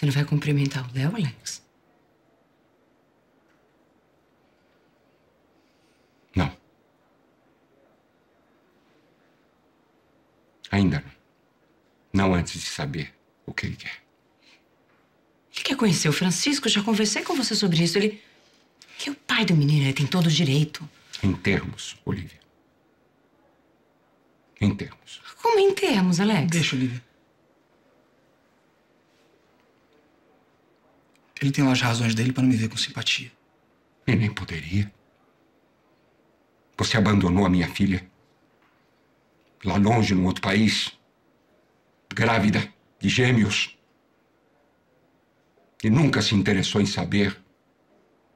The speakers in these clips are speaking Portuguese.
Você não vai cumprimentar o Léo, Alex? Não. Ainda não. Não antes de saber o que ele quer. Ele quer conhecer o Francisco. Já conversei com você sobre isso. Ele. Que é o pai do menino, ele tem todo o direito. Em termos, Olivia. Em termos. Como em termos, Alex? Deixa, Olivia. Ele tem lá as razões dele para não me ver com simpatia. E nem poderia. Você abandonou a minha filha. Lá longe, num outro país. Grávida de gêmeos. E nunca se interessou em saber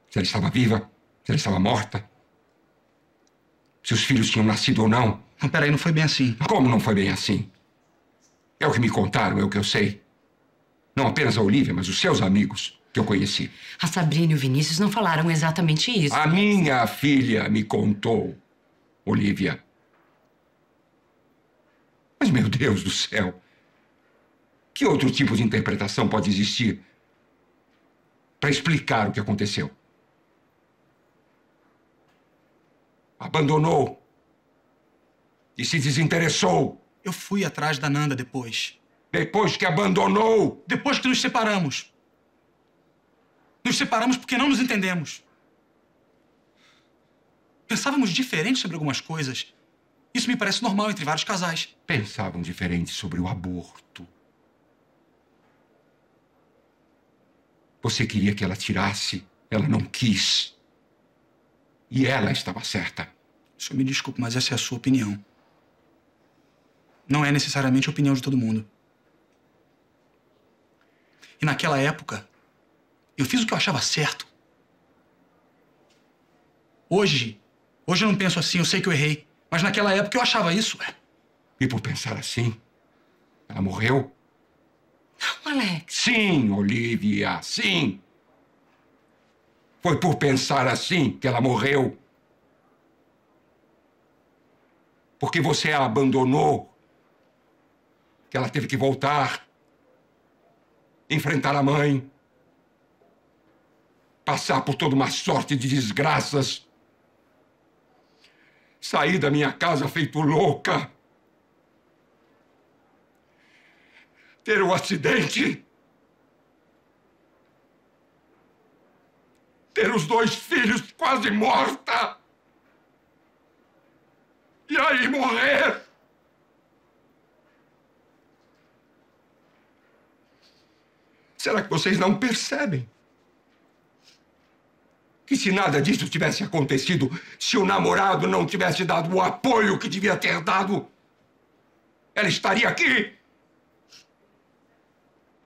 se ela estava viva, se ela estava morta. Se os filhos tinham nascido ou não. Não, peraí, não foi bem assim. Como não foi bem assim? É o que me contaram, é o que eu sei. Não apenas a Olivia, mas os seus amigos que eu conheci. A Sabrina e o Vinícius não falaram exatamente isso. A mas... minha filha me contou, Olivia. Mas, meu Deus do céu, que outro tipo de interpretação pode existir para explicar o que aconteceu? Abandonou e se desinteressou. Eu fui atrás da Nanda depois. Depois que abandonou? Depois que nos separamos. Nos separamos porque não nos entendemos. Pensávamos diferente sobre algumas coisas. Isso me parece normal entre vários casais. Pensavam diferente sobre o aborto. Você queria que ela tirasse, ela não quis. E ela estava certa. Senhor, me desculpe, mas essa é a sua opinião. Não é necessariamente a opinião de todo mundo. E naquela época, eu fiz o que eu achava certo. Hoje, hoje eu não penso assim, eu sei que eu errei. Mas naquela época eu achava isso. E por pensar assim, ela morreu? Não, Alex. Sim, Olivia, sim. Foi por pensar assim que ela morreu. Porque você a abandonou. Que ela teve que voltar. Enfrentar a mãe passar por toda uma sorte de desgraças. Saí da minha casa feito louca. Ter um acidente. Ter os dois filhos quase morta. E aí morrer. Será que vocês não percebem? que se nada disso tivesse acontecido, se o namorado não tivesse dado o apoio que devia ter dado, ela estaria aqui